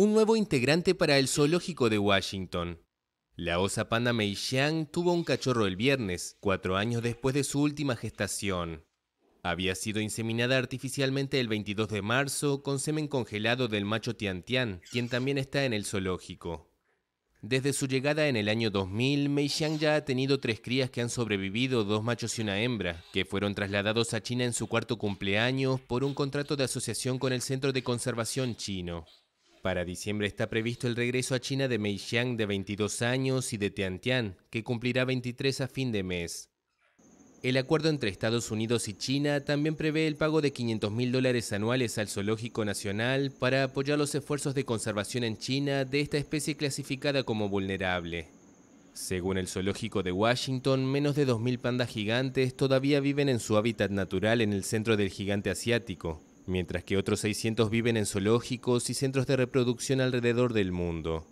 un nuevo integrante para el zoológico de Washington. La osa panda Xiang tuvo un cachorro el viernes, cuatro años después de su última gestación. Había sido inseminada artificialmente el 22 de marzo con semen congelado del macho Tian Tian, quien también está en el zoológico. Desde su llegada en el año 2000, Xiang ya ha tenido tres crías que han sobrevivido, dos machos y una hembra, que fueron trasladados a China en su cuarto cumpleaños por un contrato de asociación con el Centro de Conservación Chino. Para diciembre está previsto el regreso a China de Mei Xiang, de 22 años, y de Tian Tian, que cumplirá 23 a fin de mes. El acuerdo entre Estados Unidos y China también prevé el pago de 500 mil dólares anuales al Zoológico Nacional para apoyar los esfuerzos de conservación en China de esta especie clasificada como vulnerable. Según el Zoológico de Washington, menos de 2.000 pandas gigantes todavía viven en su hábitat natural en el centro del gigante asiático, mientras que otros 600 viven en zoológicos y centros de reproducción alrededor del mundo.